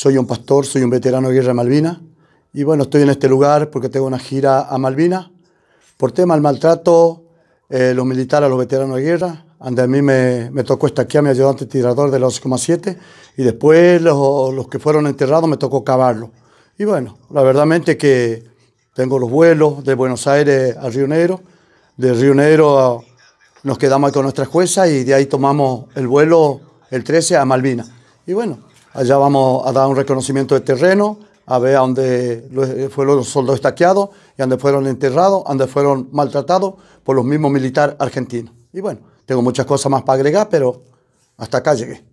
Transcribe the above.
soy un pastor, soy un veterano de guerra de Malvinas. Y bueno, estoy en este lugar porque tengo una gira a Malvinas por tema del maltrato, eh, los militares, los veteranos de guerra. Ande a mí me, me tocó a mi ayudante tirador de los 11,7 y después los, que fueron enterrados me tocó cavarlo. Y bueno, la verdad que tengo los vuelos de Buenos Aires a Río Negro, de Río Negro nos quedamos con nuestras jueza y de ahí tomamos el vuelo el 13 a Malvinas. Y bueno, Allá vamos a dar un reconocimiento de terreno, a ver a dónde eh, fueron los soldados estaqueados y dónde fueron enterrados, a dónde fueron maltratados por los mismos militares argentinos. Y bueno, tengo muchas cosas más para agregar, pero hasta acá llegué.